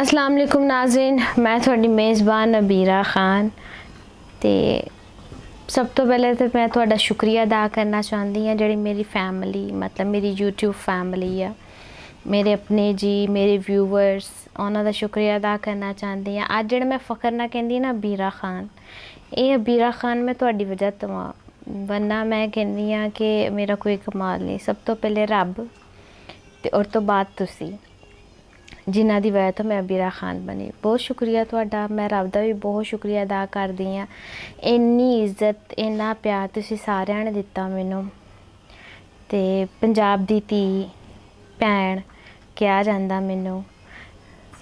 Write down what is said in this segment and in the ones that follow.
ਅਸਲਾਮ ਅਲੈਕੁਮ ਨਾਜ਼ਰੀਨ ਮੈਂ ਤੁਹਾਡੀ ਮੇਜ਼ਬਾਨ ਨਬੀਰਾ ਖਾਨ ਤੇ ਸਭ ਤੋਂ ਪਹਿਲੇ ਤੇ ਮੈਂ ਤੁਹਾਡਾ ਸ਼ੁਕਰੀਆ ਅਦਾ ਕਰਨਾ ਚਾਹੁੰਦੀ ਹਾਂ ਜਿਹੜੀ ਮੇਰੀ ਫੈਮਿਲੀ ਮਤਲਬ ਮੇਰੀ YouTube ਫੈਮਿਲੀ ਆ ਮੇਰੇ ਆਪਣੇ ਜੀ ਮੇਰੇ ਵਿਊਅਰਸ ਉਹਨਾਂ ਦਾ ਸ਼ੁਕਰੀਆ ਅਦਾ ਕਰਨਾ ਚਾਹੁੰਦੀ ਹਾਂ ਅੱਜ ਜਿਹੜਾ ਮੈਂ ਫਖਰ ਨਾਲ ਕਹਿੰਦੀ ਨਾ ਬੀਰਾ ਖਾਨ ਇਹ ਬੀਰਾ ਖਾਨ ਮੈਂ ਤੁਹਾਡੀ ਵਜ੍ਹਾ ਤੋਂ ਆ ਵਰਨਾ ਮੈਂ ਕਹਿੰਦੀ ਆ ਕਿ ਮੇਰਾ ਕੋਈ ਕਮਾਲ ਨਹੀਂ ਸਭ ਤੋਂ ਪਹਿਲੇ ਰੱਬ ਤੇ ਉਸ ਤੋਂ ਬਾਅਦ ਤੁਸੀਂ ਜਿਨ੍ਹਾਂ ਦੀ ਵਜ੍ਹਾ ਤੋਂ ਮੈਂ ਅਬੀਰਾ ਖਾਨ ਬਣੀ ਬਹੁਤ ਸ਼ੁਕਰੀਆ ਤੁਹਾਡਾ ਮੈਂ ਰੱਬ ਦਾ ਵੀ ਬਹੁਤ ਸ਼ੁਕਰੀਆ ਅਦਾ ਕਰਦੀ ਆ ਇੰਨੀ ਇੱਜ਼ਤ ਇੰਨਾ ਪਿਆਰ ਤੁਸੀਂ ਸਾਰਿਆਂ ਨੇ ਦਿੱਤਾ ਮੈਨੂੰ ਤੇ ਪੰਜਾਬ ਦੀ ਧੀ ਭੈਣ ਕਿਹਾ ਜਾਂਦਾ ਮੈਨੂੰ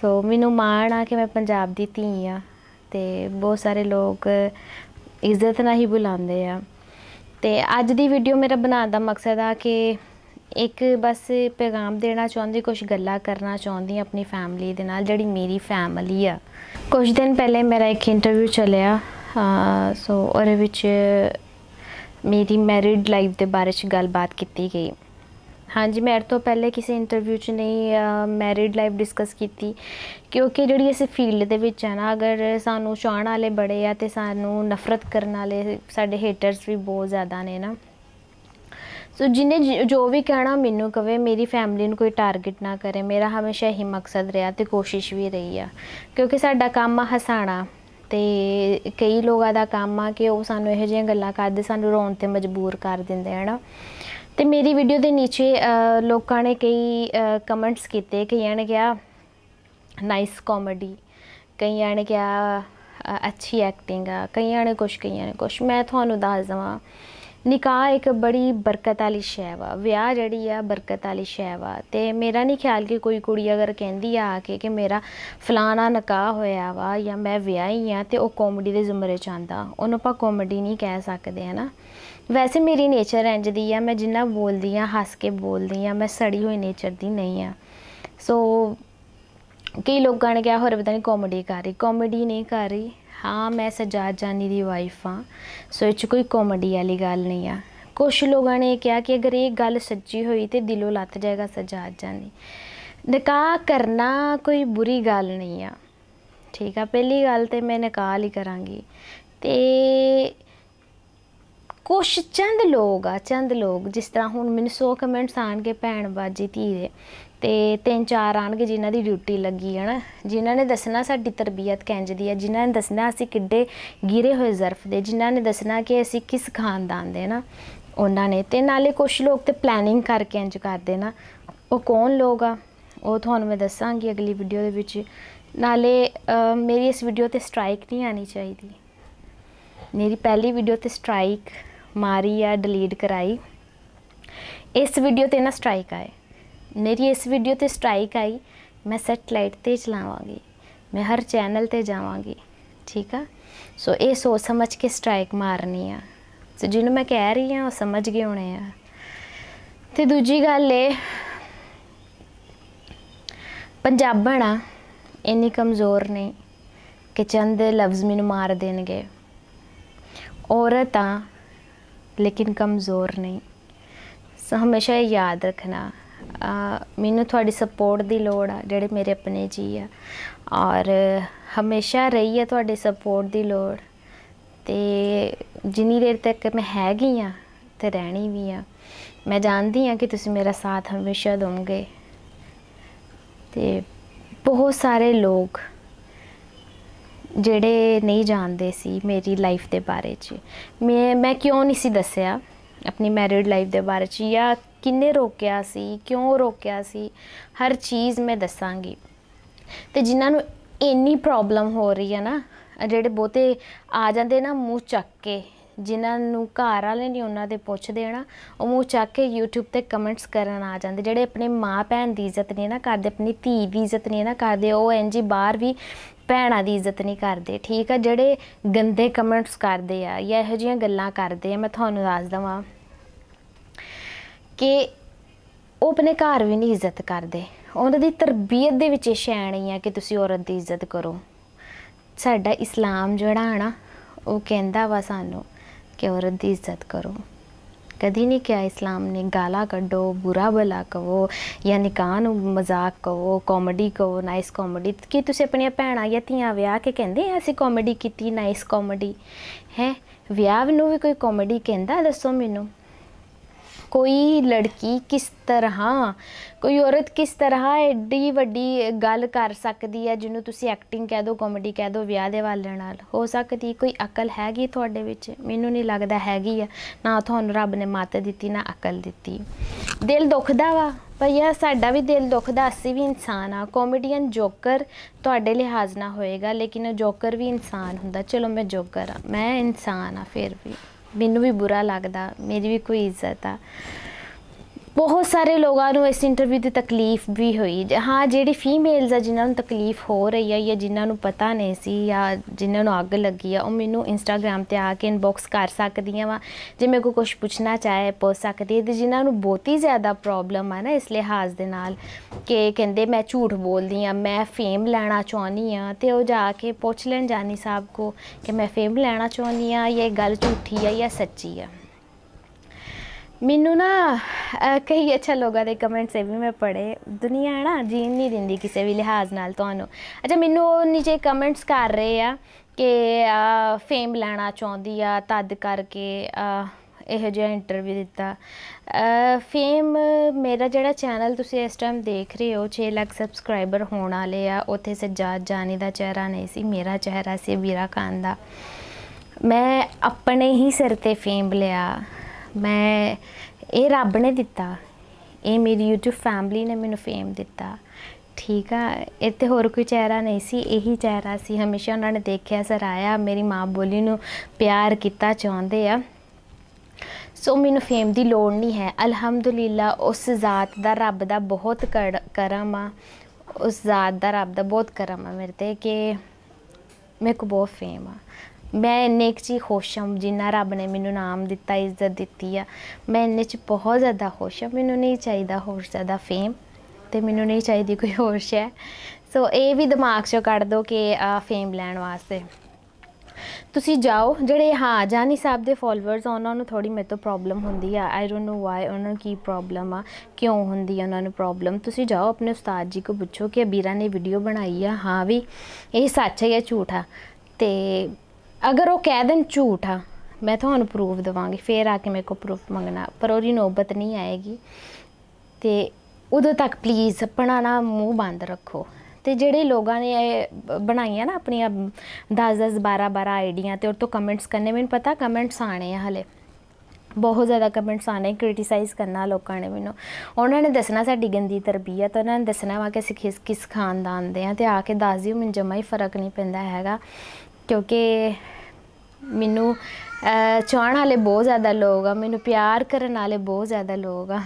ਸੋ ਮੈਨੂੰ ਮਾਣ ਆ ਕਿ ਮੈਂ ਪੰਜਾਬ ਦੀ ਧੀ ਆ ਤੇ ਬਹੁਤ ਸਾਰੇ ਲੋਕ ਇੱਜ਼ਤ ਨਾਲ ਹੀ ਬੁਲਾਉਂਦੇ ਆ ਤੇ ਅੱਜ ਦੀ ਵੀਡੀਓ ਮੇਰਾ ਬਣਾਉਣ ਦਾ ਮਕਸਦ ਆ ਕਿ ਇੱਕ ਬਸ ਪੈਗਾਮ ਦੇਣਾ ਚਾਹੁੰਦੀ ਕੁਝ ਗੱਲਾਂ ਕਰਨਾ ਚਾਹੁੰਦੀ ਆਪਣੀ ਫੈਮਿਲੀ ਦੇ ਨਾਲ ਜਿਹੜੀ ਮੇਰੀ ਫੈਮਿਲੀ ਆ ਕੁਝ ਦਿਨ ਪਹਿਲੇ ਮੇਰਾ ਇੱਕ ਇੰਟਰਵਿਊ ਚੱਲਿਆ ਸੋ ਉਹਦੇ ਵਿੱਚ ਮੇਰੀ ਮੈਰਿਡ ਲਾਈਫ ਦੇ ਬਾਰੇ ਚ ਗੱਲਬਾਤ ਕੀਤੀ ਗਈ ਹਾਂਜੀ ਮੈਂ ਤੋਂ ਪਹਿਲੇ ਕਿਸੇ ਇੰਟਰਵਿਊ 'ਚ ਨਹੀਂ ਮੈਰਿਡ ਲਾਈਫ ਡਿਸਕਸ ਕੀਤੀ ਕਿਉਂਕਿ ਜਿਹੜੀ ਅਸੀਂ ਫੀਲਡ ਦੇ ਵਿੱਚ ਆ ਨਾ ਅਗਰ ਸਾਨੂੰ ਚਾਹਣ ਵਾਲੇ ਬੜੇ ਆ ਤੇ ਸਾਨੂੰ ਨਫ਼ਰਤ ਕਰਨ ਵਾਲੇ ਸਾਡੇ ਹੇਟਰਸ ਵੀ ਬਹੁਤ ਜ਼ਿਆਦਾ ਨੇ ਨਾ ਸੋ ਜਿਨੇ ਜੋ ਵੀ ਕਹਿਣਾ ਮੈਨੂੰ ਕਵੇ ਮੇਰੀ ਫੈਮਿਲੀ ਨੂੰ ਕੋਈ ਟਾਰਗੇਟ ਨਾ ਕਰੇ ਮੇਰਾ ਹਮੇਸ਼ਾ ਹੀ ਮਕਸਦ ਰਿਹਾ ਤੇ ਕੋਸ਼ਿਸ਼ ਵੀ ਰਹੀ ਆ ਕਿਉਂਕਿ ਸਾਡਾ ਕੰਮ ਆ ਹਸਾਣਾ ਤੇ ਕਈ ਲੋਕਾਂ ਦਾ ਕੰਮ ਆ ਕਿ ਉਹ ਸਾਨੂੰ ਇਹੋ ਜਿਹੀਆਂ ਗੱਲਾਂ ਕਰਦੇ ਸਾਨੂੰ ਰੋਣ ਤੇ ਮਜਬੂਰ ਕਰ ਦਿੰਦੇ ਹਨ ਤੇ ਮੇਰੀ ਵੀਡੀਓ ਦੇ ਨੀਚੇ ਲੋਕਾਂ ਨੇ ਕਈ ਕਮੈਂਟਸ ਕੀਤੇ ਕਈਆਂ ਨੇ ਕਿਹਾ ਨਾਈਸ ਕਾਮੇਡੀ ਕਈਆਂ ਨੇ ਕਿਹਾ ਅੱਛੀ ਐਕਟਿੰਗ ਆ ਕਈਆਂ ਨੇ ਕੁਝ ਕਈਆਂ ਨੇ ਕੁਝ ਮੈਂ ਤੁਹਾਨੂੰ ਦੱਸ ਦਵਾਂ ਨਿਕਾਹ ਇੱਕ ਬੜੀ ਬਰਕਤ ਵਾਲੀ ਸ਼ੈ ਵਾ ਵਿਆਹ ਜਿਹੜੀ ਆ ਬਰਕਤ ਵਾਲੀ ਸ਼ੈ ਵਾ ਤੇ ਮੇਰਾ ਨਹੀਂ ਖਿਆਲ ਕਿ ਕੋਈ ਕੁੜੀ ਅਗਰ ਕਹਿੰਦੀ ਆ ਆ ਕੇ ਕਿ ਮੇਰਾ ਫਲਾਣਾ ਨਿਕਾਹ ਹੋਇਆ ਵਾ ਜਾਂ ਮੈਂ ਵਿਆਹੀ ਆ ਤੇ ਉਹ ਕਾਮੇਡੀ ਦੇ ਜ਼ਮਰੇ ਚ ਆਂਦਾ ਉਹਨੂੰ ਆਪਾਂ ਕਾਮੇਡੀ ਨਹੀਂ ਕਹਿ ਸਕਦੇ ਹਨਾ ਵੈਸੇ ਮੇਰੀ ਨੇਚਰ ਇੰਜ ਦੀ ਆ ਮੈਂ ਜਿੰਨਾ ਬੋਲਦੀ ਆ ਹੱਸ ਕੇ ਬੋਲਦੀ ਆ ਮੈਂ ਸੜੀ ਹੋਈ ਨੇਚਰ ਦੀ ਨਹੀਂ ਆ ਸੋ ਕਈ ਲੋਕਾਂ ਨੇ ਕਿਹਾ ਹੋਰ ਪਤਾ ਨਹੀਂ ਕਾਮੇਡੀ ਕਰ ਰਹੀ ਕਾਮੇਡੀ ਨਹੀਂ ਕਰ ਰਹੀ ਹਾਂ ਮੈਂ ਸਜਾਦ ਜਾਨੀ ਦੀ ਵਾਈਫ ਹਾਂ ਸੋ ਇਹ ਚ ਕੋਈ ਕਾਮੇਡੀ ਵਾਲੀ ਗੱਲ ਨਹੀਂ ਆ ਕੁਝ ਲੋਕਾਂ ਨੇ ਕਿਹਾ ਕਿ ਅਗਰ ਇਹ ਗੱਲ ਸੱਚੀ ਹੋਈ ਤੇ ਦਿਲੋਂ ਲੱਤ ਜਾਏਗਾ ਸਜਾਦ ਜਾਨੀ ਨਿਕਾਹ ਕਰਨਾ ਕੋਈ ਬੁਰੀ ਗੱਲ ਨਹੀਂ ਆ ਠੀਕ ਆ ਪਹਿਲੀ ਗੱਲ ਤੇ ਮੈਂ ਨਿਕਾਹ ਹੀ ਕਰਾਂਗੀ ਤੇ ਕੁਝ ਚੰਦ ਲੋਕ ਆ ਚੰਦ ਲੋਕ ਜਿਸ ਤਰ੍ਹਾਂ ਹੁਣ ਮੈਨੂੰ 100 ਕਮੈਂਟਸ ਆਣਗੇ ਭੈਣ ਬਾਜੀ ਧੀਰੇ ਤੇ ਤਿੰਨ ਚਾਰ ਆਣਗੇ ਜਿਨ੍ਹਾਂ ਦੀ ਡਿਊਟੀ ਲੱਗੀ ਹੈ ਨਾ ਜਿਨ੍ਹਾਂ ਨੇ ਦੱਸਣਾ ਸਾਡੀ ਤਰਬੀਅਤ ਕਿੰਜ ਦੀ ਹੈ ਜਿਨ੍ਹਾਂ ਨੇ ਦੱਸਣਾ ਅਸੀਂ ਕਿੱਡੇ ਗਿਰੇ ਹੋਏ ਜ਼ਰਫ ਦੇ ਜਿਨ੍ਹਾਂ ਨੇ ਦੱਸਣਾ ਕਿ ਅਸੀਂ ਕਿਸ ਖਾਨਦਾਨ ਦੇ ਨਾ ਉਹਨਾਂ ਨੇ ਤੇ ਨਾਲੇ ਕੁਝ ਲੋਕ ਤੇ ਪਲੈਨਿੰਗ ਕਰਕੇ ਇੰਜ ਕਰਦੇ ਨਾ ਉਹ ਕੌਣ ਲੋਕ ਆ ਉਹ ਤੁਹਾਨੂੰ ਮੈਂ ਦੱਸਾਂਗੀ ਅਗਲੀ ਵੀਡੀਓ ਦੇ ਵਿੱਚ ਨਾਲੇ ਮੇਰੀ ਇਸ ਵੀਡੀਓ ਤੇ ਸਟ੍ਰਾਈਕ ਨਹੀਂ ਆਣੀ ਚਾਹੀਦੀ ਮੇਰੀ ਪਹਿਲੀ ਵੀਡੀਓ ਤੇ ਸਟ੍ਰਾਈਕ ਮਾਰੀ ਆ ਡਿਲੀਟ ਕਰਾਈ ਇਸ ਵੀਡੀਓ ਤੇ ਨਾ ਸਟ੍ਰਾਈਕ ਆਏ ਮੇਰੀ ਇਸ ਵੀਡੀਓ ਤੇ ਸਟ੍ਰਾਈਕ ਆਈ ਮੈਂ ਸੈਟਲਾਈਟ ਤੇ ਚਲਾਵਾਂਗੀ ਮੈਂ ਹਰ ਚੈਨਲ ਤੇ ਜਾਵਾਂਗੀ ਠੀਕ ਆ ਸੋ ਇਹ ਸੋਚ ਸਮਝ ਕੇ ਸਟ੍ਰਾਈਕ ਮਾਰਨੀ ਆ ਸੋ ਜਿਹਨੂੰ ਮੈਂ ਕਹਿ ਰਹੀ ਆ ਉਹ ਸਮਝ ਗਏ ਹੋਣੇ ਆ ਤੇ ਦੂਜੀ ਗੱਲ ਇਹ ਪੰਜਾਬਣ ਆ ਇੰਨੀ ਕਮਜ਼ੋਰ ਨਹੀਂ ਕਿ ਚੰਦ ਲਫ਼ਜ਼ ਮੈਨੂੰ ਮਾਰ ਦੇਣਗੇ ਔਰਤਾਂ ਲੇਕਿਨ ਕਮਜ਼ੋਰ ਨਹੀਂ ਸੋ ਹਮੇਸ਼ਾ ਇਹ ਯਾਦ ਰੱਖਣਾ ਮੈਨੂੰ ਤੁਹਾਡੀ ਸਪੋਰਟ ਦੀ ਲੋੜ ਆ ਜਿਹੜੇ ਮੇਰੇ ਆਪਣੇ ਜੀ ਆ ਔਰ ਹਮੇਸ਼ਾ ਰਹੀ ਹੈ ਤੁਹਾਡੇ ਸਪੋਰਟ ਦੀ ਲੋੜ ਤੇ ਜਿੰਨੀ ਦੇਰ ਤੱਕ ਮੈਂ ਹੈਗੀ ਆ ਤੇ ਰਹਿਣੀ ਵੀ ਆ ਮੈਂ ਜਾਣਦੀ ਆ ਕਿ ਤੁਸੀਂ ਮੇਰਾ ਸਾਥ ਹਮੇਸ਼ਾ ਦੋਗੇ ਤੇ ਬਹੁਤ ਸਾਰੇ ਲੋਕ ਜਿਹੜੇ ਨਹੀਂ ਜਾਣਦੇ ਸੀ ਮੇਰੀ ਲਾਈਫ ਦੇ ਬਾਰੇ 'ਚ ਮੈਂ ਮੈਂ ਕਿਉਂ ਨਹੀਂ ਸੀ ਦੱਸਿਆ ਆਪਣੀ ਮੈਰਿਡ ਲਾਈਫ ਦੇ ਬਾਰੇ ਚ ਜਾਂ ਕਿੰਨੇ ਰੋਕਿਆ ਸੀ ਕਿਉਂ ਰੋਕਿਆ ਸੀ ਹਰ ਚੀਜ਼ ਮੈਂ ਦੱਸਾਂਗੀ ਤੇ ਜਿਨ੍ਹਾਂ ਨੂੰ ਇੰਨੀ ਪ੍ਰੋਬਲਮ ਹੋ ਰਹੀ ਹੈ ਨਾ ਜਿਹੜੇ ਬਹੁਤੇ ਆ ਜਾਂਦੇ ਨਾ ਮੂੰਹ ਚੱਕ ਕੇ ਜਿਨ੍ਹਾਂ ਨੂੰ ਘਰ ਵਾਲੇ ਨਹੀਂ ਉਹਨਾਂ ਦੇ ਪੁੱਛ ਦੇਣਾ ਉਹ ਮੂੰਹ ਚੱਕ ਕੇ YouTube ਤੇ ਕਮੈਂਟਸ ਕਰਨ ਆ ਜਾਂਦੇ ਜਿਹੜੇ ਆਪਣੇ ਮਾਂ ਭੈਣ ਦੀ ਇੱਜ਼ਤ ਨਹੀਂ ਨਾ ਕਰਦੇ ਆਪਣੀ ਧੀ ਦੀ ਇੱਜ਼ਤ ਨਹੀਂ ਨਾ ਕਰਦੇ ਉਹ ਇੰਜੀ ਬਾਹਰ ਵੀ ਭੈਣਾਂ ਦੀ ਇੱਜ਼ਤ ਨਹੀਂ ਕਰਦੇ ਠੀਕ ਆ ਜਿਹੜੇ ਗੰਦੇ ਕਮੈਂਟਸ ਕਰਦੇ ਆ ਜਾਂ ਇਹੋ ਜਿਹੀਆਂ ਗੱਲਾਂ ਕਰਦੇ ਆ ਮੈਂ ਤੁਹਾਨੂੰ ਦੱਸ ਦਵਾਂ ਕਿ ਉਹ ਆਪਣੇ ਘਰ ਵੀ ਨਹੀਂ ਇੱਜ਼ਤ ਕਰਦੇ ਉਹਨਾਂ ਦੀ ਤਰਬੀਅਤ ਦੇ ਵਿੱਚ ਸ਼ੈਣੀ ਆ ਕਿ ਤੁਸੀਂ ਔਰਤ ਦੀ ਇੱਜ਼ਤ ਕਰੋ ਸਾਡਾ ਇਸਲਾਮ ਜਿਹੜਾ ਹੈ ਨਾ ਉਹ ਕਹਿੰਦਾ ਵਾ ਸਾਨੂੰ ਕਿ ਔਰਤ ਦੀ ਇੱਜ਼ਤ ਕਰੋ ਕਦੀ ਨਹੀਂ ਕਿਹਾ ਇਸਲਾਮ ਨੇ ਗਾਲਾ ਕੱਢੋ ਬੁਰਾ ਬਲਾ ਕਹੋ ਜਾਂ ਨਿਕਾਹ ਨੂੰ ਮਜ਼ਾਕ ਕਹੋ ਕਾਮੇਡੀ ਕਹੋ ਨਾਈਸ ਕਾਮੇਡੀ ਕਿ ਤੁਸੀਂ ਆਪਣੀਆਂ ਭੈਣਾਂ ਜਾਂ ਧੀਆਂ ਵਿਆਹ ਕੇ ਕਹਿੰਦੇ ਆ ਅਸੀਂ ਕਾਮੇਡੀ ਕੀਤੀ ਨਾਈਸ ਕਾਮੇਡੀ ਹੈ ਵਿਆਹ ਨੂੰ ਵੀ ਕੋਈ ਕਾਮੇਡੀ ਕਹਿੰਦਾ ਦੱਸੋ ਮੈਨੂੰ ਕੋਈ ਲੜਕੀ ਕਿਸ ਤਰ੍ਹਾਂ ਕੋਈ ਔਰਤ ਕਿਸ ਤਰ੍ਹਾਂ ਐਡੀ ਵੱਡੀ ਗੱਲ ਕਰ ਸਕਦੀ ਹੈ ਜਿਹਨੂੰ ਤੁਸੀਂ ਐਕਟਿੰਗ ਕਹਿ ਦੋ ਕਾਮੇਡੀ ਕਹਿ ਦੋ ਵਿਆਹ ਦੇ ਵਾਲੇ ਨਾਲ ਹੋ ਸਕਦੀ ਕੋਈ ਅਕਲ ਹੈਗੀ ਤੁਹਾਡੇ ਵਿੱਚ ਮੈਨੂੰ ਨਹੀਂ ਲੱਗਦਾ ਹੈਗੀ ਆ ਨਾ ਤੁਹਾਨੂੰ ਰੱਬ ਨੇ ਮਾਤਾ ਦਿੱਤੀ ਨਾ ਅਕਲ ਦਿੱਤੀ ਦਿਲ ਦੁਖਦਾ ਵਾ ਭਈਆ ਸਾਡਾ ਵੀ ਦਿਲ ਦੁਖਦਾ ਅਸੀਂ ਵੀ ਇਨਸਾਨ ਆ ਕਾਮੇਡੀਅਨ ਜੋਕਰ ਤੁਹਾਡੇ ਲਿਹਾਜ਼ ਨਾ ਹੋਏਗਾ ਲੇਕਿਨ ਜੋਕਰ ਵੀ ਇਨਸਾਨ ਹੁੰਦਾ ਚਲੋ ਮੈਂ ਜੋਕਰ ਆ ਮੈਂ ਇਨਸਾਨ ਆ ਫਿਰ ਵੀ ਮੈਨੂੰ ਵੀ ਬੁਰਾ ਲੱਗਦਾ ਮੇਰੀ ਵੀ ਕੋਈ ਇੱਜ਼ਤ ਆ ਬਹੁਤ ਸਾਰੇ ਲੋਕਾਂ ਨੂੰ ਇਸ ਇੰਟਰਵਿਊ ਦੀ ਤਕਲੀਫ ਵੀ ਹੋਈ ਹਾਂ ਜਿਹੜੀ ਫੀਮੇਲਸ ਆ ਜਿਨ੍ਹਾਂ ਨੂੰ ਤਕਲੀਫ ਹੋ ਰਹੀ ਆ ਜਾਂ ਜਿਨ੍ਹਾਂ ਨੂੰ ਪਤਾ ਨਹੀਂ ਸੀ ਜਾਂ ਜਿਨ੍ਹਾਂ ਨੂੰ ਅੱਗ ਲੱਗੀ ਆ ਉਹ ਮੈਨੂੰ ਇੰਸਟਾਗ੍ਰam ਤੇ ਆ ਕੇ ਇਨਬਾਕਸ ਕਰ ਸਕਦੀਆਂ ਵਾ ਜੇ ਮੈਨੂੰ ਕੋ ਕੁਝ ਪੁੱਛਣਾ ਚਾਹੇ ਪੁੱਛ ਸਕਦੀ ਹੈ ਤੇ ਜਿਨ੍ਹਾਂ ਨੂੰ ਬਹੁਤ ਹੀ ਜ਼ਿਆਦਾ ਪ੍ਰੋਬਲਮ ਆ ਨਾ ਇਸ ਲਿਹਾਜ਼ ਦੇ ਨਾਲ ਕਿ ਕਹਿੰਦੇ ਮੈਂ ਝੂਠ ਬੋਲਦੀ ਆ ਮੈਂ ਫੇਮ ਲੈਣਾ ਚਾਹੁੰਦੀ ਆ ਤੇ ਉਹ ਜਾ ਕੇ ਪੁੱਛ ਲੈਣ ਜਾਨੀ ਸਾਹਿਬ ਕੋ ਕਿ ਮੈਂ ਫੇਮ ਲੈਣਾ ਚਾਹੁੰਦੀ ਆ ਇਹ ਗੱਲ ਝੂਠੀ ਆ ਜਾਂ ਸੱਚੀ ਆ ਮੈਨੂੰ ਨਾ ਕਈ ਅੱਛਾ ਲੋਗਾ ਦੇ ਕਮੈਂਟਸ ਵੀ ਮੈਂ ਪੜੇ ਦੁਨੀਆ ਨਾ ਜੀਣ ਨਹੀਂ ਦਿੰਦੀ ਕਿਸੇ ਵੀ ਲਿਹਾਜ਼ ਨਾਲ ਤੁਹਾਨੂੰ ਅੱਛਾ ਮੈਨੂੰ ਉਹ ਨੀਚੇ ਕਮੈਂਟਸ ਕਰ ਰਹੇ ਆ ਕਿ ਫੇਮ ਲੈਣਾ ਚਾਹੁੰਦੀ ਆ ਤਦ ਕਰਕੇ ਇਹੋ ਜਿਹਾ ਇੰਟਰਵਿਊ ਦਿੱਤਾ ਫੇਮ ਮੇਰਾ ਜਿਹੜਾ ਚੈਨਲ ਤੁਸੀਂ ਇਸ ਟਾਈਮ ਦੇਖ ਰਹੇ ਹੋ 6 ਲੱਖ ਸਬਸਕ੍ਰਾਈਬਰ ਹੋਣ ਵਾਲੇ ਆ ਉੱਥੇ ਸਜਾਦ ਜਾਨੀ ਦਾ ਚਿਹਰਾ ਨਹੀਂ ਸੀ ਮੇਰਾ ਚਿਹਰਾ ਸੀ ਵੀਰਾ ਖਾਨ ਦਾ ਮੈਂ ਆਪਣੇ ਹੀ ਸਿਰ ਤੇ ਫੇਮ ਲਿਆ ਮੈਂ ਇਹ ਰੱਬ ਨੇ ਦਿੱਤਾ ਇਹ ਮੇਰੀ YouTube ਫੈਮਿਲੀ ਨੇ ਮੈਨੂੰ ਫੇਮ ਦਿੱਤਾ ਠੀਕ ਆ ਇੱਥੇ ਹੋਰ ਕੋਈ ਚਿਹਰਾ ਨਹੀਂ ਸੀ ਇਹੀ ਚਿਹਰਾ ਸੀ ਹਮੇਸ਼ਾ ਉਹਨਾਂ ਨੇ ਦੇਖਿਆ ਆਇਆ ਮੇਰੀ ਮਾਂ ਬੋਲੀ ਨੂੰ ਪਿਆਰ ਕੀਤਾ ਚਾਹੁੰਦੇ ਆ ਸੋ ਮੈਨੂੰ ਫੇਮ ਦੀ ਲੋੜ ਨਹੀਂ ਹੈ ਅਲਹਮਦੁਲਿਲਾ ਉਸ ਜ਼ਾਤ ਦਾ ਰੱਬ ਦਾ ਬਹੁਤ ਕਰਮ ਆ ਉਸ ਜ਼ਾਤ ਦਾ ਰੱਬ ਦਾ ਬਹੁਤ ਕਰਮ ਆ ਮੇਰੇ ਤੇ ਕਿ ਮੇਰੇ ਕੋ ਬਹੁਤ ਫੇਮ ਆ ਮੈਂ ਇੰਨੇ ਇੱਕ ਖੁਸ਼ ਹਾਂ ਜਿੰਨਾ ਰੱਬ ਨੇ ਮੈਨੂੰ ਨਾਮ ਦਿੱਤਾ ਇੱਜ਼ਤ ਦਿੱਤੀ ਆ ਮੈਂ ਇੰਨੇ ਚ ਬਹੁਤ ਜ਼ਿਆਦਾ ਖੁਸ਼ ਹਾਂ ਮੈਨੂੰ ਨਹੀਂ ਚਾਹੀਦਾ ਹੋਰ ਜ਼ਿਆਦਾ ਫੇਮ ਤੇ ਮੈਨੂੰ ਨਹੀਂ ਚਾਹੀਦੀ ਕੋਈ ਹੋਰ ਸ਼ੈ ਸੋ ਇਹ ਵੀ ਦਿਮਾਗ 'ਚੋਂ ਕੱਢ ਦਿਓ ਕਿ ਆ ਫੇਮ ਲੈਣ ਵਾਸਤੇ ਤੁਸੀਂ ਜਾਓ ਜਿਹੜੇ ਹਾਂ ਜਾਨੀ ਸਾਹਿਬ ਦੇ ਫਾਲੋਅਰਸ ਉਹਨਾਂ ਨੂੰ ਥੋੜੀ ਮੇਰੇ ਤੋਂ ਪ੍ਰੋਬਲਮ ਹੁੰਦੀ ਆ ਆਈ ਡੋਨਟ ਨੋ ਵਾਈ ਉਹਨਾਂ ਨੂੰ ਕੀ ਪ੍ਰੋਬਲਮ ਆ ਕਿਉਂ ਹੁੰਦੀ ਆ ਉਹਨਾਂ ਨੂੰ ਪ੍ਰੋਬਲਮ ਤੁਸੀਂ ਜਾਓ ਆਪਣੇ ਉਸਤਾਦ ਜੀ ਕੋ ਪੁੱਛੋ ਕਿ ਅਬੀਰਾ ਨੇ ਵੀਡੀਓ ਬਣਾਈ ਆ ਹਾਂ ਵੀ ਇਹ ਸੱਚ ਹੈ ਜਾਂ ਝੂਠ ਆ ਤੇ ਅਗਰ ਉਹ ਕਹਿ ਦੇਣ ਝੂਠ ਆ ਮੈਂ ਤੁਹਾਨੂੰ ਪ੍ਰੂਫ ਦਵਾਂਗੀ ਫੇਰ ਆ ਕੇ ਮੇਰੇ ਕੋ ਪ੍ਰੂਫ ਮੰਗਣਾ ਪਰ ਉਹਦੀ ਨੌਬਤ ਨਹੀਂ ਆਏਗੀ ਤੇ ਉਦੋਂ ਤੱਕ ਪਲੀਜ਼ ਆਪਣਾ ਨਾ ਮੂੰਹ ਬੰਦ ਰੱਖੋ ਤੇ ਜਿਹੜੇ ਲੋਕਾਂ ਨੇ ਇਹ ਬਣਾਈਆਂ ਨਾ ਆਪਣੀਆਂ 10 10 12 12 ਆਈਡੀਆਂ ਤੇ ਉਹ ਤੋਂ ਕਮੈਂਟਸ ਕਰਨੇ ਮੈਨੂੰ ਪਤਾ ਕਮੈਂਟਸ ਆਣੇ ਆ ਹਲੇ ਬਹੁਤ ਜ਼ਿਆਦਾ ਕਮੈਂਟਸ ਆਣੇ ਕ੍ਰਿਟਿਸਾਈਜ਼ ਕਰਨਾ ਲੋਕਾਂ ਨੇ ਮੈਨੂੰ ਉਹਨਾਂ ਨੇ ਦੱਸਣਾ ਸਾਡੀ ਗੰਦੀ ਤਰਬੀਅਤ ਉਹਨਾਂ ਨੇ ਦੱਸਣਾ ਵਾ ਕਿ ਅਸੀਂ ਕਿਸ ਕਿਸ ਖਾਨਦਾਨ ਦੇ ਆ ਤੇ ਆ ਕੇ ਦੱਸ ਦਿਓ ਮੈਨੂੰ ਜਮਾ ਹੀ ਫਰਕ ਨਹੀਂ ਪੈਂਦਾ ਹੈਗਾ ਕਿਉਂਕਿ ਮੈਨੂੰ ਚਾਹਣ ਵਾਲੇ ਬਹੁਤ ਜ਼ਿਆਦਾ ਲੋਕ ਆ ਮੈਨੂੰ ਪਿਆਰ ਕਰਨ ਵਾਲੇ ਬਹੁਤ ਜ਼ਿਆਦਾ ਲੋਕ ਆ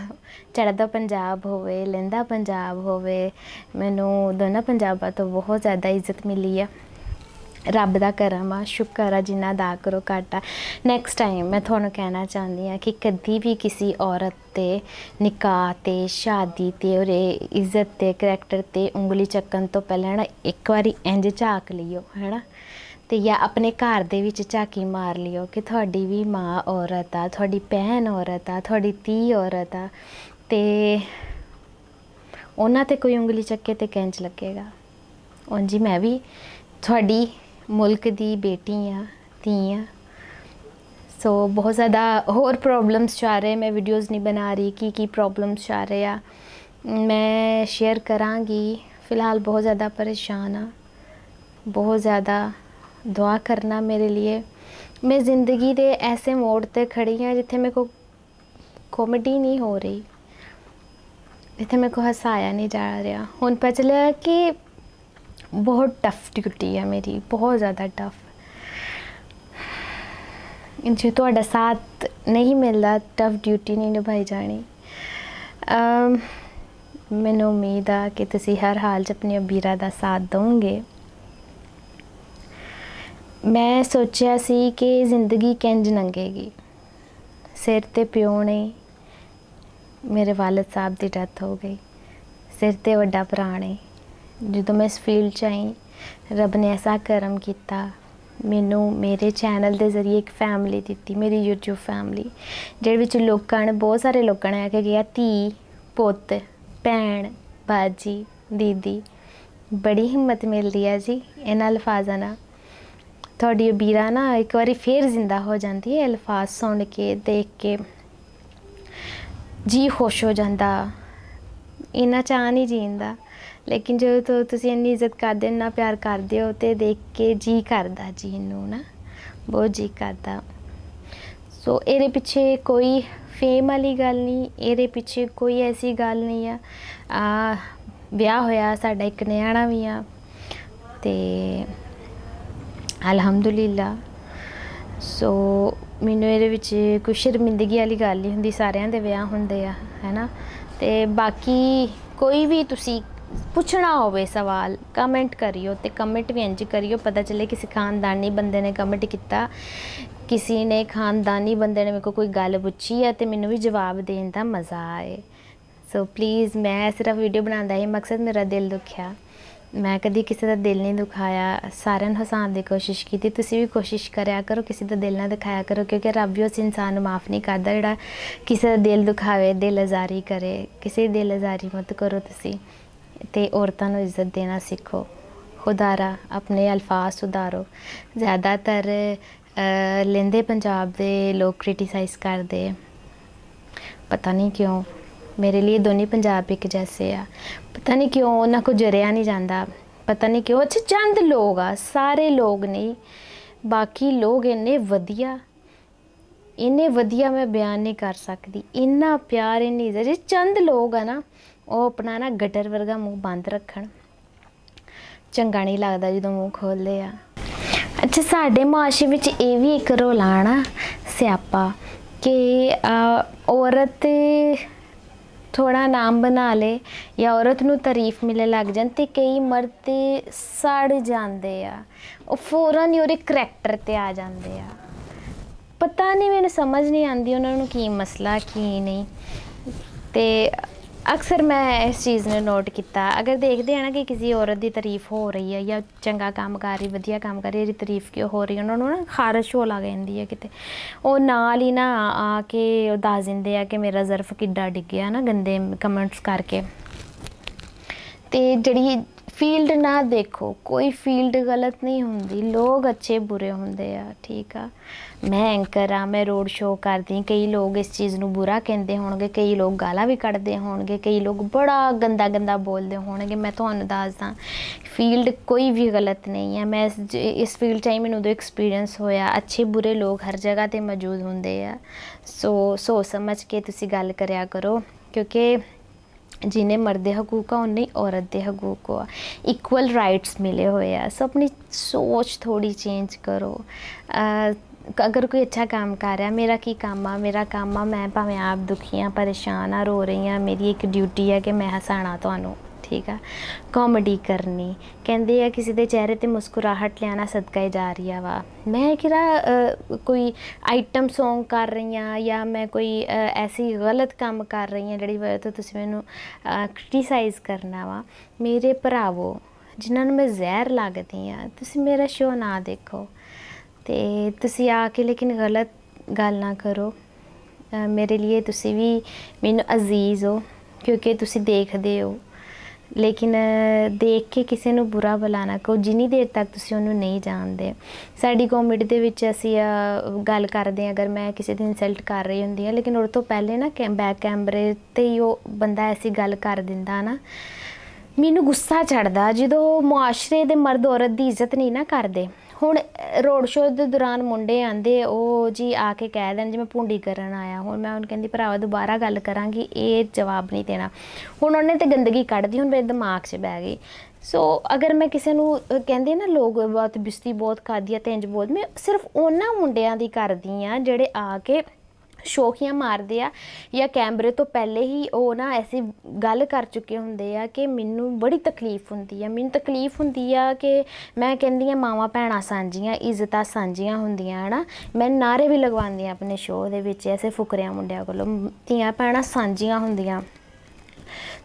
ਚੜ੍ਹਦਾ ਪੰਜਾਬ ਹੋਵੇ ਲੈਂਦਾ ਪੰਜਾਬ ਹੋਵੇ ਮੈਨੂੰ ਦੋਨਾਂ ਪੰਜਾਬਾਂ ਤੋਂ ਬਹੁਤ ਜ਼ਿਆਦਾ ਇੱਜ਼ਤ ਮਿਲੀ ਆ ਰੱਬ ਦਾ ਕਰਮ ਆ ਸ਼ੁਕਰ ਆ ਜਿੰਨਾ ਦਾ ਕਰੋ ਘਾਟਾ ਨੈਕਸਟ ਟਾਈਮ ਮੈਂ ਤੁਹਾਨੂੰ ਕਹਿਣਾ ਚਾਹੁੰਦੀ ਆ ਕਿ ਕਦੀ ਵੀ ਕਿਸੇ ਔਰਤ ਤੇ ਨਿਕਾਹ ਤੇ ਸ਼ਾਦੀ ਤੇ ਉਹਰੇ ਇੱਜ਼ਤ ਤੇ ਕੈਰੈਕਟਰ ਤੇ ਉਂਗਲੀ ਚੱਕਣ ਤੋਂ ਪਹਿਲਾਂ ਨਾ ਇੱਕ ਵਾਰੀ ਇੰਜ ਝਾਕ ਲਿਓ ਹੈਨਾ ਤੇ ਜਾਂ ਆਪਣੇ ਘਰ ਦੇ ਵਿੱਚ ਝਾਕੀ ਮਾਰ ਲਿਓ ਕਿ ਤੁਹਾਡੀ ਵੀ ਮਾਂ ਔਰਤ ਆ ਤੁਹਾਡੀ ਭੈਣ ਔਰਤ ਆ ਤੁਹਾਡੀ ਧੀ ਔਰਤ ਆ ਤੇ ਉਹਨਾਂ ਤੇ ਕੋਈ ਉਂਗਲੀ ਚੱਕੇ ਤੇ ਕੈਂਚ ਲੱਗੇਗਾ ਉਂਝ ਮੈਂ ਵੀ ਤੁਹਾਡੀ ਮੁਲਕ ਦੀ ਬੇਟੀ ਆ ਧੀ ਆ ਸੋ ਬਹੁਤ ਜ਼ਿਆਦਾ ਹੋਰ ਪ੍ਰੋਬਲਮਸ ਚਾ ਰਹੇ ਮੈਂ ਵੀਡੀਓਜ਼ ਨਹੀਂ ਬਣਾ ਰਹੀ ਕੀ ਕੀ ਪ੍ਰੋਬਲਮਸ ਚਾ ਰਹੇ ਆ ਮੈਂ ਸ਼ੇਅਰ ਕਰਾਂਗੀ ਫਿਲਹਾਲ ਬਹੁਤ ਜ਼ਿਆਦਾ ਪਰੇਸ਼ਾਨ ਆ ਬਹੁਤ ਜ਼ਿਆਦਾ ਦੁਆ ਕਰਨਾ ਮੇਰੇ ਲਈ ਮੈਂ ਜ਼ਿੰਦਗੀ ਦੇ ਐਸੇ ਮੋੜ ਤੇ ਖੜੀ ਹਾਂ ਜਿੱਥੇ ਮੇਰੇ ਕੋ ਕਾਮੇਡੀ ਨਹੀਂ ਹੋ ਰਹੀ ਜਿੱਥੇ ਮੇਰੇ ਕੋ ਹਸਾਇਆ ਨਹੀਂ ਜਾ ਰਿਹਾ ਹੁਣ ਪਤਾ ਕਿ ਬਹੁਤ ਟਫ ਡਿਊਟੀ ਹੈ ਮੇਰੀ ਬਹੁਤ ਜ਼ਿਆਦਾ ਟਫ ਜੇ ਤੁਹਾਡਾ ਸਾਥ ਨਹੀਂ ਮਿਲਦਾ ਟਫ ਡਿਊਟੀ ਨਹੀਂ ਨਿਭਾਈ ਜਾਣੀ ਮੈਨੂੰ ਉਮੀਦ ਆ ਕਿ ਤੁਸੀਂ ਹਰ ਹਾਲ 'ਚ ਆਪਣੀ ਅਬੀਰਾ ਦਾ ਸਾਥ ਦੋਗੇ ਮੈਂ ਸੋਚਿਆ ਸੀ ਕਿ ਜ਼ਿੰਦਗੀ ਕਿੰਜ ਨੰਗੇਗੀ ਸਿਰ ਤੇ ਪਿਓ ਨੇ ਮੇਰੇ ਵਾਲਦ ਸਾਹਿਬ ਦੀ ਡੈਥ ਹੋ ਗਈ ਸਿਰ ਤੇ ਵੱਡਾ ਪ੍ਰਾਣੇ ਜਦੋਂ ਮੈਂ ਇਸ ਫੀਲਡ 'ਚ ਆਈ ਰੱਬ ਨੇ ਐਸਾ ਕਰਮ ਕੀਤਾ ਮੈਨੂੰ ਮੇਰੇ ਚੈਨਲ ਦੇ ਜ਼ਰੀਏ ਇੱਕ ਫੈਮਿਲੀ ਦਿੱਤੀ ਮੇਰੀ YouTube ਫੈਮਿਲੀ ਜਿਹਦੇ ਵਿੱਚ ਲੋਕਾਂ ਨੇ ਬਹੁਤ ਸਾਰੇ ਲੋਕਾਂ ਨੇ ਆ ਕੇ ਗਿਆ ਧੀ ਪੁੱਤ ਭੈਣ ਬਾਜੀ ਦੀਦੀ ਬੜੀ ਹਿੰਮਤ ਮਿਲਦੀ ਆ ਜੀ ਇਹਨਾਂ ਅਲਫਾਜ਼ਾਂ ਨਾਲ ਤੁਹਾਡੀ ਬੀਰਾ ਨਾ ਇੱਕ ਵਾਰੀ ਫੇਰ ਜ਼ਿੰਦਾ ਹੋ ਜਾਂਦੀ ਹੈ ਅਲਫਾਜ਼ ਸੁਣ ਕੇ ਦੇਖ ਕੇ ਜੀ ਖੁਸ਼ ਹੋ ਜਾਂਦਾ ਇਹਨਾਂ ਚਾਹ ਨਹੀਂ ਜੀਂਦਾ ਲੇਕਿਨ ਜੇ ਤੁਸੀਂ ਇੰਨੀ ਇੱਜ਼ਤ ਕਰਦੇ ਨਾ ਪਿਆਰ ਕਰਦੇ ਹੋ ਤੇ ਦੇਖ ਕੇ ਜੀ ਕਰਦਾ ਜੀ ਨੂੰ ਨਾ ਬਹੁਤ ਜੀ ਕਰਦਾ ਸੋ ਇਹਦੇ ਪਿੱਛੇ ਕੋਈ ਫੇਮ ਵਾਲੀ ਗੱਲ ਨਹੀਂ ਇਹਦੇ ਪਿੱਛੇ ਕੋਈ ਐਸੀ ਗੱਲ ਨਹੀਂ ਆ ਆ ਵਿਆਹ ਹੋਇਆ ਸਾਡਾ ਇੱਕ ਨਿਆਣਾ ਵੀ ਆ ਤੇ ਅਲਹਮਦੁਲਿਲਾ ਸੋ ਮੈਨੂੰ ਇਹਦੇ ਵਿੱਚ ਕੁਛ ਸ਼ਰਮਿੰਦਗੀ ਵਾਲੀ ਗੱਲ ਨਹੀਂ ਹੁੰਦੀ ਸਾਰਿਆਂ ਦੇ ਵਿਆਹ ਹੁੰਦੇ ਆ ਹੈਨਾ ਤੇ ਬਾਕੀ ਕੋਈ ਵੀ ਤੁਸੀਂ ਪੁੱਛਣਾ ਹੋਵੇ ਸਵਾਲ ਕਮੈਂਟ ਕਰਿਓ ਤੇ ਕਮੈਂਟ ਵੀ ਇੰਜ ਕਰਿਓ ਪਤਾ ਚੱਲੇ ਕਿਸੇ ਖਾਨਦਾਨੀ ਬੰਦੇ ਨੇ ਕਮੈਂਟ ਕੀਤਾ ਕਿਸੇ ਨੇ ਖਾਨਦਾਨੀ ਬੰਦੇ ਨੇ ਮੇਰੇ ਕੋਈ ਗੱਲ ਪੁੱਛੀ ਆ ਤੇ ਮੈਨੂੰ ਵੀ ਜਵਾਬ ਦੇਣ ਦਾ ਮਜ਼ਾ ਆਏ ਸੋ ਪਲੀਜ਼ ਮੈਂ ਸਿਰਫ ਵੀਡੀਓ ਬਣਾਉਂਦਾ ਇਹ ਮਕਸਦ ਮੇਰਾ ਦਿਲ ਦੁਖਿਆ ਮੈਂ ਕਦੀ ਕਿਸੇ ਦਾ ਦਿਲ ਨਹੀਂ ਦੁਖਾਇਆ ਸਾਰਿਆਂ ਨੂੰ ਹਸਾਉਣ ਦੀ ਕੋਸ਼ਿਸ਼ ਕੀਤੀ ਤੁਸੀਂ ਵੀ ਕੋਸ਼ਿਸ਼ ਕਰਿਆ ਕਰੋ ਕਿਸੇ ਦਾ ਦਿਲ ਨਾ ਦੁਖਾਇਆ ਕਰੋ ਕਿਉਂਕਿ ਰੱਬ ਵੀ ਉਸ ਇਨਸਾਨ ਨੂੰ ਮਾਫ ਨਹੀਂ ਕਰਦਾ ਜਿਹੜਾ ਕਿਸੇ ਦਾ ਦਿਲ ਦੁਖਾਵੇ ਦਿਲ ਅਜ਼ਾਰੀ ਕਰੇ ਕਿਸੇ ਦਿਲ ਅਜ਼ਾਰੀ ਮਤ ਕਰੋ ਤੁਸੀਂ ਤੇ ਔਰਤਾਂ ਨੂੰ ਇੱਜ਼ਤ ਦੇਣਾ ਸਿੱਖੋ ਖੁਦਾਰਾ ਆਪਣੇ ਅਲਫਾਜ਼ ਸੁਧਾਰੋ ਜ਼ਿਆਦਾਤਰ ਲੈਂਦੇ ਪੰਜਾਬ ਦੇ ਲੋਕ ਕ੍ਰਿਟਿਸਾਈਜ਼ ਕਰਦੇ ਪਤਾ ਨਹੀਂ ਕਿਉਂ ਮੇਰੇ ਲਈ ਦੋਨੇ ਪੰਜਾਬ ਇੱਕ ਜੈਸੇ ਆ ਪਤਾ ਨਹੀਂ ਕਿਉਂ ਉਹਨਾਂ ਕੋ ਜਰਿਆ ਨਹੀਂ ਜਾਂਦਾ ਪਤਾ ਨਹੀਂ ਕਿਉਂ ਅੱਛਾ ਚੰਦ ਲੋਗ ਆ ਸਾਰੇ ਲੋਗ ਨਹੀਂ ਬਾਕੀ ਲੋਗ ਇੰਨੇ ਵਧੀਆ ਇੰਨੇ ਵਧੀਆ ਮੈਂ ਬਿਆਨ ਨਹੀਂ ਕਰ ਸਕਦੀ ਇੰਨਾ ਪਿਆਰ ਇੰਨੀ ਜਿਹੜੇ ਚੰਦ ਲੋਗ ਆ ਨਾ ਉਹ ਆਪਣਾ ਨਾ ਗਟਰ ਵਰਗਾ ਮੂੰਹ ਬੰਦ ਰੱਖਣ ਚੰਗਾ ਨਹੀਂ ਲੱਗਦਾ ਜਦੋਂ ਮੂੰਹ ਖੋਲਦੇ ਆ ਅੱਛਾ ਸਾਡੇ ਮਾਸ਼ੇ ਵਿੱਚ ਇਹ ਵੀ ਇੱਕ ਰੋਲ ਆਣਾ ਸਿਆਪਾ ਕਿ ਔਰਤ ਥੋੜਾ ਨਾਮ ਬਣਾ ਲੇ ਜਾਂ ਔਰਤ ਨੂੰ ਤਾਰੀਫ ਮਿਲੇ ਲੱਗ ਜਾਂ ਤੇ ਕਈ ਮਰਦ ਤੇ ਸੜ ਜਾਂਦੇ ਆ ਉਹ ਫੋਰਨ ਹੀ ਉਹਦੇ ਕੈਰੈਕਟਰ ਤੇ ਆ ਜਾਂਦੇ ਆ ਪਤਾ ਨਹੀਂ ਮੈਨੂੰ ਸਮਝ ਨਹੀਂ ਆਉਂਦੀ ਉਹਨਾਂ ਨੂੰ ਕੀ ਮਸਲਾ ਕੀ ਨਹੀਂ ਤੇ ਅਕਸਰ ਮੈਂ ਇਸ ਚੀਜ਼ ਨੂੰ ਨੋਟ ਕੀਤਾ ਅਗਰ ਦੇਖਦੇ ਆ ਨਾ ਕਿ ਕਿਸੇ ਔਰਤ ਦੀ ਤਾਰੀਫ ਹੋ ਰਹੀ ਹੈ ਜਾਂ ਚੰਗਾ ਕੰਮ ਕਰ ਰਹੀ ਵਧੀਆ ਕੰਮ ਕਰ ਰਹੀ ਹੈ ਤਾਰੀਫ ਕਿਉਂ ਹੋ ਰਹੀ ਉਹਨਾਂ ਨੂੰ ਨਾ ਖਾਰਸ਼ ਹੋ ਲਾ ਜਾਂਦੀ ਹੈ ਕਿਤੇ ਉਹ ਨਾਲ ਹੀ ਨਾ ਆ ਕੇ ਉਹ ਦੱਸ ਦਿੰਦੇ ਆ ਕਿ ਮੇਰਾ ਜ਼ਰਫ ਕਿੱਡਾ ਡਿੱਗਿਆ ਨਾ ਗੰਦੇ ਕਮੈਂਟਸ ਕਰਕੇ ਤੇ ਜਿਹੜੀ ਫੀਲਡ ਨਾ ਦੇਖੋ ਕੋਈ ਫੀਲਡ ਗਲਤ ਨਹੀਂ ਹੁੰਦੀ ਲੋਕ ਅੱਛੇ ਬੁਰੇ ਹੁੰਦੇ ਆ ਠੀਕ ਆ ਮੈਂ ਐਂਕਰ ਆ ਮੈਂ ਰੋਡ ਸ਼ੋਅ ਕਰਦੀ ਕਈ ਲੋਕ ਇਸ ਚੀਜ਼ ਨੂੰ ਬੁਰਾ ਕਹਿੰਦੇ ਹੋਣਗੇ ਕਈ ਲੋਕ ਗਾਲਾਂ ਵੀ ਕੱਢਦੇ ਹੋਣਗੇ ਕਈ ਲੋਕ ਬੜਾ ਗੰਦਾ ਗੰਦਾ ਬੋਲਦੇ ਹੋਣਗੇ ਮੈਂ ਤੁਹਾਨੂੰ ਦੱਸਦਾ ਫੀਲਡ ਕੋਈ ਵੀ ਗਲਤ ਨਹੀਂ ਆ ਮੈਂ ਇਸ ਫੀਲਡ 'ਚ ਹੀ ਮੈਨੂੰ ਦੋ ਐਕਸਪੀਰੀਅੰਸ ਹੋਇਆ ਅੱਛੇ ਬੁਰੇ ਲੋਕ ਹਰ ਜਗ੍ਹਾ ਤੇ ਮੌਜੂਦ ਹੁੰਦੇ ਆ ਸੋ ਸੋ ਸਮਝ ਕੇ ਤੁਸੀਂ ਗੱਲ ਕਰਿਆ ਕਰੋ ਕਿਉਂਕਿ ਜਿਨੇ ਮਰਦ ਦੇ ਹਕੂਕ ਆ ਉਹਨੇ ਔਰਤ ਦੇ ਹਕੂਕ ਆ ਇਕੁਅਲ ਰਾਈਟਸ ਮਿਲੇ ਹੋਏ ਆ ਸੋ ਆਪਣੀ ਸੋਚ ਥੋੜੀ ਚੇਂਜ ਕਰੋ ਅਗਰ ਕੋਈ ਅੱਛਾ ਕੰਮ ਕਰ ਰਿਹਾ ਮੇਰਾ ਕੀ ਕੰਮ ਆ ਮੇਰਾ ਕੰਮ ਆ ਮੈਂ ਭਾਵੇਂ ਆਪ ਦੁਖੀ ਆ ਪਰੇਸ਼ਾਨ ਆ ਰੋ ਰਹੀ ਆ ਮੇਰੀ ਇੱਕ ਡਿਊਟੀ ਆ ਕਿ ਮੈਂ ਹਸਾਣਾ ਤੁਹਾਨੂੰ ਠੀਕ ਆ ਕਾਮੇਡੀ ਕਰਨੀ ਕਹਿੰਦੇ ਆ ਕਿਸੇ ਦੇ ਚਿਹਰੇ ਤੇ ਮੁਸਕਰਾਹਟ ਲਿਆਣਾ ਸਦਕਾ ਹੀ ਜਾ ਰਹੀ ਆ ਵਾ ਮੈਂ ਕਿਰਾ ਕੋਈ ਆਈਟਮ Song ਕਰ ਰਹੀ ਆ ਜਾਂ ਮੈਂ ਕੋਈ ਐਸੀ ਗਲਤ ਕੰਮ ਕਰ ਰਹੀ ਆ ਜਿਹੜੀ ਵਜ੍ਹਾ ਤੋਂ ਤੁਸੀਂ ਮੈਨੂੰ ਕ੍ਰਿਟਿਸਾਈਜ਼ ਕਰਨਾ ਵਾ ਮੇਰੇ ਭਰਾਵੋ ਜਿਨ੍ਹਾਂ ਨੂੰ ਮੈਂ ਜ਼ਹਿਰ ਲੱਗਦੀ ਆ ਤੁਸੀਂ ਮੇਰਾ ਸ਼ੋਅ ਨਾ ਦੇਖੋ ਤੇ ਤੁਸੀਂ ਆ ਕੇ ਲੇਕਿਨ ਗਲਤ ਗੱਲ ਨਾ ਕਰੋ ਮੇਰੇ ਲਈ ਤੁਸੀਂ ਵੀ ਮੈਨੂੰ ਅਜ਼ੀਜ਼ ਹੋ ਕਿਉਂਕਿ ਤੁਸੀਂ ਦੇਖਦੇ ਹੋ ਲੇਕਿਨ ਦੇਖ ਕੇ ਕਿਸੇ ਨੂੰ ਬੁਰਾ ਬੁਲਾਣਾ ਕੋ ਜਿੰਨੀ ਦੇਰ ਤੱਕ ਤੁਸੀਂ ਉਹਨੂੰ ਨਹੀਂ ਜਾਣਦੇ ਸਾਡੀ ਕਮਿਟ ਦੇ ਵਿੱਚ ਅਸੀਂ ਗੱਲ ਕਰਦੇ ਆ ਅਗਰ ਮੈਂ ਕਿਸੇ ਦੀ ਇਨਸਲਟ ਕਰ ਰਹੀ ਹੁੰਦੀ ਆ ਲੇਕਿਨ ਉਹ ਤੋਂ ਪਹਿਲੇ ਨਾ ਬੈਕ ਕੈਮਰੇ ਤੇ ਹੀ ਉਹ ਬੰਦਾ ਐਸੀ ਗੱਲ ਕਰ ਦਿੰਦਾ ਨਾ ਮੈਨੂੰ ਗੁੱਸਾ ਚੜਦਾ ਜਦੋਂ ਮੁਆਸ਼ਰੇ ਦੇ ਮਰਦ ਔਰਤ ਦੀ ਇੱਜ਼ਤ ਨਹੀਂ ਨਾ ਕਰਦੇ ਹੁਣ ਰੋਡ ਸ਼ੋਅ ਦੇ ਦੌਰਾਨ ਮੁੰਡੇ ਆਂਦੇ ਉਹ ਜੀ ਆ ਕੇ ਕਹਿ ਦੇਣ ਜਿਵੇਂ ਪੁੰਡੀ ਕਰਨ ਆਇਆ ਹੁਣ ਮੈਂ ਉਹਨਾਂ ਕਹਿੰਦੀ ਭਰਾਵਾ ਦੁਬਾਰਾ ਗੱਲ ਕਰਾਂਗੀ ਇਹ ਜਵਾਬ ਨਹੀਂ ਦੇਣਾ ਹੁਣ ਉਹਨੇ ਤੇ ਗੰਦਗੀ ਕੱਢਦੀ ਹੁਣ ਮੇਰੇ ਦਿਮਾਗ 'ਚ ਬਹਿ ਗਈ ਸੋ ਅਗਰ ਮੈਂ ਕਿਸੇ ਨੂੰ ਕਹਿੰਦੇ ਨਾ ਲੋਕ ਬਹੁਤ ਬਿਸਤੀ ਬਹੁਤ ਖਾਦੀ ਆ ਤੇ ਇੰਜ ਬੋਲ ਮੈਂ ਸਿਰਫ ਉਹਨਾਂ ਮੁੰਡਿਆਂ ਦੀ ਕਰਦੀ ਆ ਜਿਹੜੇ ਆ ਕੇ ਸ਼ੋਖੀਆਂ ਮਾਰਦੇ ਆ ਜਾਂ ਕੈਮਰੇ ਤੋਂ ਪਹਿਲੇ ਹੀ ਉਹ ਨਾ ਐਸੀ ਗੱਲ ਕਰ ਚੁੱਕੇ ਹੁੰਦੇ ਆ ਕਿ ਮੈਨੂੰ ਬੜੀ ਤਕਲੀਫ ਹੁੰਦੀ ਆ ਮੈਨੂੰ ਤਕਲੀਫ ਹੁੰਦੀ ਆ ਕਿ ਮੈਂ ਕਹਿੰਦੀ ਆ ਮਾਵਾ ਭੈਣਾ ਸਾਂਝੀਆਂ ਇੱਜ਼ਤਾਂ ਸਾਂਝੀਆਂ ਹੁੰਦੀਆਂ ਹਨਾ ਮੈਂ ਨਾਰੇ ਵੀ ਲਗਵਾਉਂਦੀ ਆ ਆਪਣੇ ਸ਼ੋਅ ਦੇ ਵਿੱਚ ਐਸੇ ਫੁਕਰਿਆਂ ਮੁੰਡਿਆਂ ਕੋਲੋਂ ਧੀਆਂ ਭੈਣਾ ਸਾਂਝੀਆਂ ਹੁੰਦੀਆਂ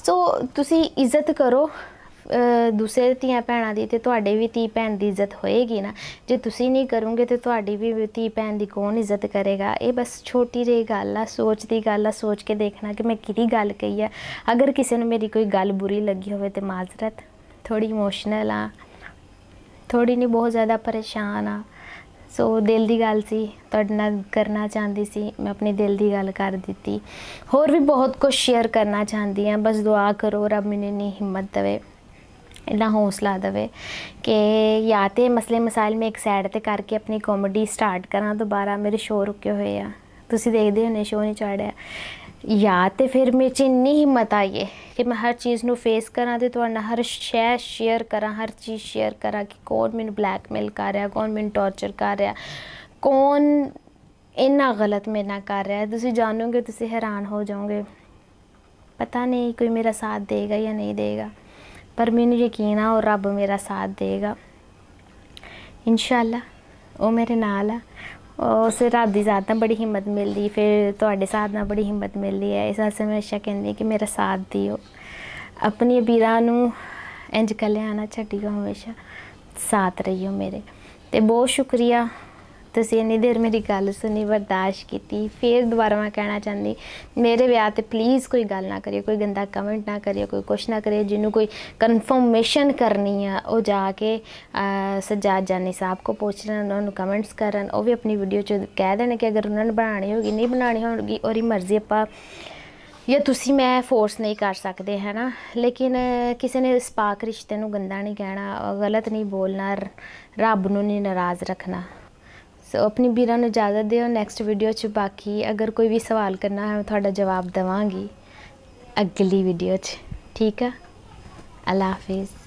ਸੋ ਤੁਸੀਂ ਇੱਜ਼ਤ ਕਰੋ ਦੂਸਰੇ ਧੀਆਂ ਭੈਣਾਂ ਦੀ ਤੇ ਤੁਹਾਡੇ ਵੀ ਧੀ ਭੈਣ ਦੀ ਇੱਜ਼ਤ ਹੋਏਗੀ ਨਾ ਜੇ ਤੁਸੀਂ ਨਹੀਂ ਕਰੋਗੇ ਤੇ ਤੁਹਾਡੀ ਵੀ ਧੀ ਭੈਣ ਦੀ ਕੌਣ ਇੱਜ਼ਤ ਕਰੇਗਾ ਇਹ ਬਸ ਛੋਟੀ ਜਿਹੀ ਗੱਲ ਆ ਸੋਚ ਦੀ ਗੱਲ ਆ ਸੋਚ ਕੇ ਦੇਖਣਾ ਕਿ ਮੈਂ ਕਿਹਦੀ ਗੱਲ ਕਹੀ ਆ ਅਗਰ ਕਿਸੇ ਨੂੰ ਮੇਰੀ ਕੋਈ ਗੱਲ ਬੁਰੀ ਲੱਗੀ ਹੋਵੇ ਤੇ ਮਾਜ਼ਰਤ ਥੋੜੀ ਇਮੋਸ਼ਨਲ ਆ ਥੋੜੀ ਨਹੀਂ ਬਹੁਤ ਜ਼ਿਆਦਾ ਪਰੇਸ਼ਾਨ ਆ ਸੋ ਦਿਲ ਦੀ ਗੱਲ ਸੀ ਤੁਹਾਡੇ ਨਾਲ ਕਰਨਾ ਚਾਹੁੰਦੀ ਸੀ ਮੈਂ ਆਪਣੇ ਦਿਲ ਦੀ ਗੱਲ ਕਰ ਦਿੱਤੀ ਹੋਰ ਵੀ ਬਹੁਤ ਕੁਝ ਸ਼ੇਅਰ ਕਰਨਾ ਚਾਹੁੰਦੀ ਆ ਬਸ ਦੁਆ ਕਰੋ ਰੱਬ ਮੈਨੂੰ ਇੰਨੀ ਹਿੰਮਤ ਦੇਵੇ ਇੰਨਾ ਹੌਸਲਾ ਦੇਵੇ ਕਿ ਜਾਂ ਤੇ ਮਸਲੇ ਮਸਾਇਲ ਮੇ ਇੱਕ ਸਾਈਡ ਤੇ ਕਰਕੇ ਆਪਣੀ ਕਾਮੇਡੀ ਸਟਾਰਟ ਕਰਾਂ ਦੁਬਾਰਾ ਮੇਰੇ ਸ਼ੋਅ ਰੁਕੇ ਹੋਏ ਆ ਤੁਸੀਂ ਦੇਖਦੇ ਹੋਣੇ ਸ਼ੋਅ ਨਹੀਂ ਚੜਿਆ ਜਾਂ ਤੇ ਫਿਰ ਮੇ ਚ ਇੰਨੀ ਹਿੰਮਤ ਆਈਏ ਕਿ ਮੈਂ ਹਰ ਚੀਜ਼ ਨੂੰ ਫੇਸ ਕਰਾਂ ਤੇ ਤੁਹਾਡਾ ਹਰ ਸ਼ੈ ਸ਼ੇਅਰ ਕਰਾਂ ਹਰ ਚੀਜ਼ ਸ਼ੇਅਰ ਕਰਾਂ ਕਿ ਕੌਣ ਮੈਨੂੰ ਬਲੈਕਮੇਲ ਕਰ ਰਿਹਾ ਕੌਣ ਮੈਨੂੰ ਟੌਰਚਰ ਕਰ ਰਿਹਾ ਕੌਣ ਇੰਨਾ ਗਲਤ ਮੇਰੇ ਨਾ ਕਰ ਰਿਹਾ ਤੁਸੀਂ ਜਾਣੋਗੇ ਤੁਸੀਂ ਹੈਰਾਨ ਹੋ ਜਾਓਗੇ ਪਤਾ ਨਹੀਂ ਕੋਈ ਮੇਰਾ ਸਾਥ ਦੇਗਾ ਜਾਂ ਨਹੀਂ ਦੇਗਾ ਪਰ ਮੈਨੂੰ ਯਕੀਨ ਆ ਉਹ ਰੱਬ ਮੇਰਾ ਸਾਥ ਦੇਗਾ ਇਨਸ਼ਾਅੱਲਾ ਉਹ ਮੇਰੇ ਨਾਲ ਆ ਉਸ ਰਾਤ ਦੀ ਜ਼ਾਤ ਨਾਲ ਬੜੀ ਹਿੰਮਤ ਮਿਲਦੀ ਫਿਰ ਤੁਹਾਡੇ ਸਾਥ ਨਾਲ ਬੜੀ ਹਿੰਮਤ ਮਿਲਦੀ ਹੈ ਇਸ ਵਾਸਤੇ ਮੈਂ ਅਸ਼ਾ ਕਹਿੰਦੀ ਕਿ ਮੇਰਾ ਸਾਥ ਦਿਓ ਆਪਣੀ ਵੀਰਾਂ ਨੂੰ ਇੰਜ ਕੱਲਿਆ ਨਾ ਛੱਡੀਓ ਹਮੇਸ਼ਾ ਸਾਥ ਰਹੀਓ ਮੇਰੇ ਤੇ ਬਹੁਤ ਸ਼ੁਕਰੀਆ ਤੁਸੀਂ ਇੰਨੀ ਦੇਰ ਮੇਰੀ ਗੱਲ ਸੁਣੀ ਬਰਦਾਸ਼ਤ ਕੀਤੀ ਫੇਰ ਦੁਬਾਰਾ ਮੈਂ ਕਹਿਣਾ ਚਾਹੁੰਦੀ ਮੇਰੇ ਵਿਆਹ ਤੇ ਪਲੀਜ਼ ਕੋਈ ਗੱਲ ਨਾ ਕਰਿਓ ਕੋਈ ਗੰਦਾ ਕਮੈਂਟ ਨਾ ਕਰਿਓ ਕੋਈ ਕੁਛ ਨਾ ਕਰਿਓ ਜਿਹਨੂੰ ਕੋਈ ਕਨਫਰਮੇਸ਼ਨ ਕਰਨੀ ਆ ਉਹ ਜਾ ਕੇ ਸਜਾਦ ਜਾਨੀ ਸਾਹਿਬ ਕੋ ਪੁੱਛ ਲੈਣ ਉਹਨਾਂ ਨੂੰ ਕਮੈਂਟਸ ਕਰਨ ਉਹ ਵੀ ਆਪਣੀ ਵੀਡੀਓ ਚ ਕਹਿ ਦੇਣ ਕਿ ਅਗਰ ਉਹਨਾਂ ਨੇ ਬਣਾਣੀ ਹੋਗੀ ਨਹੀਂ ਬਣਾਣੀ ਹੋਗੀ ਔਰੀ ਮਰਜ਼ੀ ਆਪਾਂ ਇਹ ਤੁਸੀਂ ਮੈਂ ਫੋਰਸ ਨਹੀਂ ਕਰ ਸਕਦੇ ਹੈ ਨਾ ਲੇਕਿਨ ਕਿਸੇ ਨੇ ਸਪਾਕ ਰਿਸ਼ਤੇ ਨੂੰ ਗੰਦਾ ਨਹੀਂ ਕਹਿਣਾ ਗਲਤ ਨਹੀਂ ਬੋਲਣਾ ਰੱਬ ਨੂੰ ਨਹੀਂ ਨਾਰਾਜ਼ ਰੱਖਣਾ ਸੋ ਆਪਣੀ ਵੀਰਾਂ ਨੂੰ ਇਜਾਜ਼ਤ ਦਿਓ ਨੈਕਸਟ ਵੀਡੀਓ 'ਚ ਬਾਕੀ ਅਗਰ ਕੋਈ ਵੀ ਸਵਾਲ ਕਰਨਾ ਹੈ ਤੁਹਾਡਾ ਜਵਾਬ ਦਵਾਂਗੀ ਅਗਲੀ ਵੀਡੀਓ 'ਚ ਠੀਕ ਆ ਅੱਲਾ ਹਾਫਿਜ਼